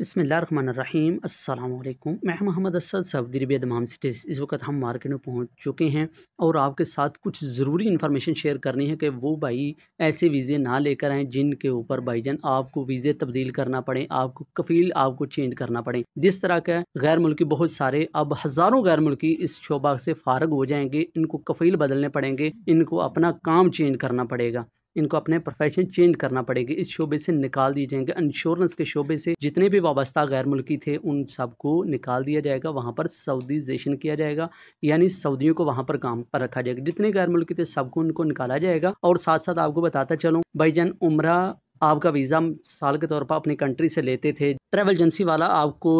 बसमीम् अल्लाम मैं मोहम्मद असद साहब दिरबिया दमाम सिटीज़ इस वक्त हम मार्केट में पहुंच चुके हैं और आपके साथ कुछ ज़रूरी इन्फॉर्मेशन शेयर करनी है कि वो भाई ऐसे वीज़े ना लेकर आएँ जिनके ऊपर जान आपको वीज़े तब्दील करना पड़े आपको कफ़ील आपको चेंज करना पड़े जिस तरह का गैर मुल्की बहुत सारे अब हज़ारों गैर मुल्की इस शोबा से फारग हो जाएंगे इनको कफ़ील बदलने पड़ेंगे इनको अपना काम चेंज करना पड़ेगा इनको अपने प्रोफेशन चेंज करना पड़ेगा इस शोबे से निकाल दिए जाएंगे इंश्योरेंस के शोबे से जितने भी वाबस्ता गैर मुल्की थे उन सबको निकाल दिया जाएगा वहाँ पर सऊदीजेशन किया जाएगा यानी सऊदियों को वहाँ पर काम पर रखा जाएगा जितने गैर मुल्की थे सबको उनको निकाला जाएगा और साथ साथ आपको बताता चलूँ भाई जन उम्र आपका वीज़ा साल के तौर पर अपनी कंट्री से लेते थे ट्रैवल एजेंसी वाला आपको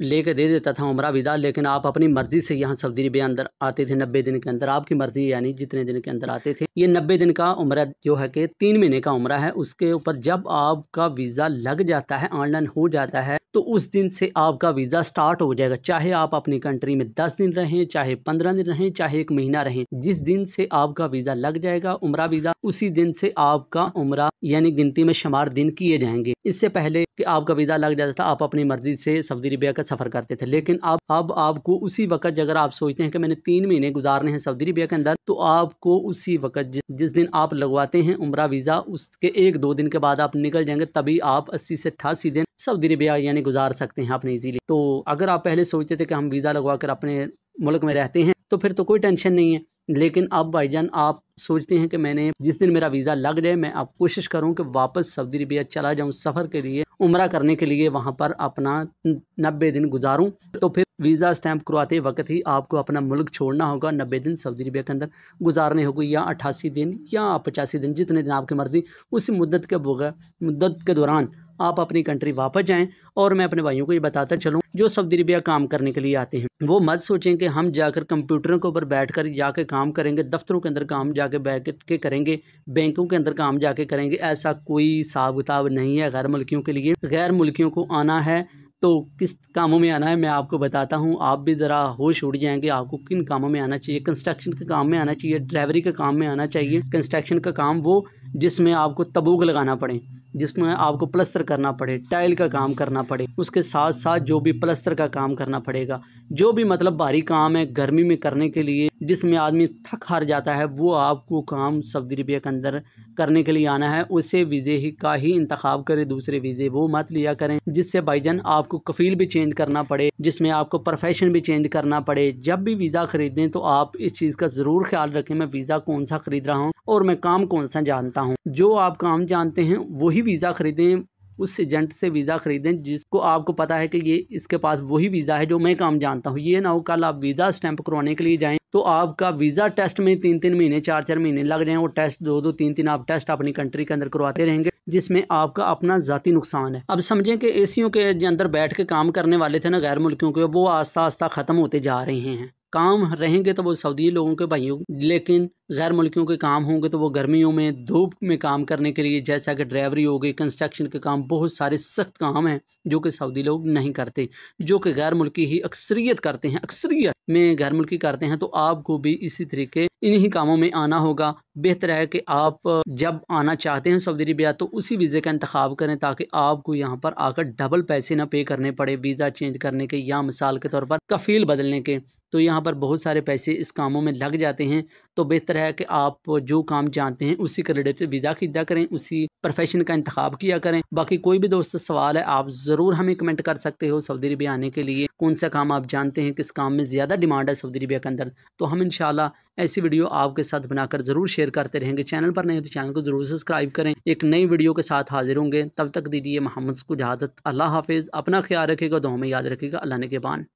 ले कर दे देता था उम्र विदा लेकिन आप अपनी मर्ज़ी से यहाँ सऊदी अरबिया अंदर आते थे नब्बे दिन के अंदर आपकी मर्ज़ी यानी जितने दिन के अंदर आते थे ये नब्बे दिन का उम्र जो है कि तीन महीने का उम्र है उसके ऊपर जब आपका वीज़ा लग जाता है ऑनलाइन हो जाता है तो उस दिन से आपका वीज़ा स्टार्ट हो जाएगा चाहे आप अपनी कंट्री में दस दिन रहें चाहे पंद्रह दिन रहें चाहे एक महीना रहें जिस दिन से आपका वीज़ा लग जाएगा उम्र वीज़ा उसी दिन से आपका उम्र यानी गिनती में शुमार दिन किए जाएंगे इससे पहले कि आपका वीज़ा लग जाता था आप अपनी मर्ज़ी से सऊदी अरबिया का सफ़र करते थे लेकिन अब अब आपको उसी वक्त अगर आप सोचते हैं कि मैंने तीन महीने गुजारने हैं सऊदी अरबिया के अंदर तो आपको उसी वक्त जिस, जिस दिन आप लगवाते हैं उम्र वीज़ा उसके एक दो दिन के बाद आप निकल जाएंगे तभी आप अस्सी से अट्ठासी दिन सऊदी अरबिया यानी गुजार सकते हैं अपने ईजीली तो अगर आप पहले सोचते थे कि हम वीज़ा लगवा कर अपने मुल्क में रहते हैं तो फिर तो कोई टेंशन नहीं है लेकिन अब भाईजान आप सोचते हैं कि मैंने जिस दिन मेरा वीज़ा लग जाए मैं अब कोशिश करूं कि वापस सऊदी अरबिया चला जाऊं सफ़र के लिए उम्र करने के लिए वहां पर अपना नब्बे दिन गुजारूं तो फिर वीज़ा स्टैम्प करवाते वक्त ही आपको अपना मुल्क छोड़ना होगा नब्बे दिन सऊदी अरबिया के अंदर गुजारने होगी या अट्ठासी दिन या पचासी दिन जितने दिन आपकी मर्ज़ी उसी मुद्दत के बगैर मुद्दत के दौरान आप अपनी कंट्री वापस जाएं और मैं अपने भाइयों को ये बताता चलूँ जो सऊदी अरबिया काम करने के लिए आते हैं वो मत सोचें कि हम जाकर कंप्यूटरों के ऊपर बैठ कर जाके काम करेंगे दफ्तरों के अंदर काम जाके बैठ के करेंगे बैंकों के अंदर काम जाके करेंगे ऐसा कोई हिसाब किताब नहीं है गैर मुल्कियों के लिए गैर मुल्कियों को आना है तो किस कामों में आना है मैं आपको बताता हूँ आप भी ज़रा होश उड़ जाएंगे आपको किन कामों में आना चाहिए कंस्ट्रक्शन के काम में आना चाहिए ड्राइवरी के काम में आना चाहिए कंस्ट्रक्शन का काम वो जिसमें आपको तबूक लगाना पड़े जिसमें आपको प्लस्तर करना पड़े टाइल का काम करना पड़े उसके साथ साथ जो भी प्लस्तर का काम करना पड़ेगा जो भी मतलब भारी काम है गर्मी में करने के लिए जिसमें आदमी थक हार जाता है वो आपको काम सऊदी अरबिया के अंदर करने के लिए आना है उसे वीज़े ही का ही इंतखब करें दूसरे वीज़े वो मत लिया करें जिससे भाईजान आपको कफील भी चेंज करना पड़े जिसमें आपको प्रोफेशन भी चेंज करना पड़े जब भी वीज़ा ख़रीदें तो आप इस चीज़ का ज़रूर ख्याल रखें मैं वीज़ा कौन सा ख़रीद रहा हूँ और मैं काम कौन सा जानता हूँ जो आप काम जानते हैं वही वीज़ा ख़रीदें उस एजेंट से वीज़ा ख़रीदें जिसको आपको पता है कि ये इसके पास वही वीज़ा है जो मैं काम जानता हूँ ये ना हो कल आप वीज़ा स्टैंप करवाने के लिए जाएं तो आपका वीज़ा टेस्ट में तीन तीन महीने चार चार महीने लग जाएं और टेस्ट दो दो तीन तीन आप टेस्ट अपनी कंट्री के अंदर करवाते रहेंगे जिसमें आपका अपना ज़ाती नुकसान है अब समझें कि एसीओ के अंदर बैठ के काम करने वाले थे ना गैर मुल्कियों के वो आस्ता आस्ता ख़त्म होते जा रहे हैं काम रहेंगे तो वो सऊदी लोगों के भाइयों लेकिन गैर मुल्कियों के काम होंगे तो वो गर्मियों में धूप में काम करने के लिए जैसा कि ड्राइवरी हो गई कंस्ट्रक्शन के काम बहुत सारे सख्त काम हैं जो कि सऊदी लोग नहीं करते जो कि गैर मुल्की ही अक्सरियत करते हैं अक्सरियत में गैर मुल्की करते हैं तो आपको भी इसी तरीके इन्हीं कामों में आना होगा बेहतर है कि आप जब आना चाहते हैं सऊदी अरबिया तो उसी वीज़े का इंतखब करें ताकि आपको यहाँ पर आकर डबल पैसे ना पे करने पड़े वीज़ा चेंज करने के या मिसाल के तौर पर कफील बदलने के तो यहाँ पर बहुत सारे पैसे इस कामों में लग जाते हैं तो बेहतर बेहतर है कि आप जो काम जानते हैं उसी के रिलेटेड वीज़ा खरीदा करें उसी प्रोफेशन का इंतखब किया करें बाकी कोई भी दोस्त सवाल है आप ज़रूर हमें कमेंट कर सकते हो सऊदी अरबिया आने के लिए कौन सा काम आप जानते हैं किस काम में ज़्यादा डिमांड है सऊदी अरबिया के अंदर तो हम इन ऐसी वीडियो आपके साथ बनाकर ज़रूर शेयर करते रहेंगे चैनल पर नहीं तो चैनल को ज़रूर सब्सक्राइब करें एक नई वीडियो के साथ हाजिर होंगे तब तक दीजिए मोहम्मद को जहादत अल्लाह हाफिज़ अपना ख्याल रखेगा दो हमें याद रखेगा अल्लाह ने के बान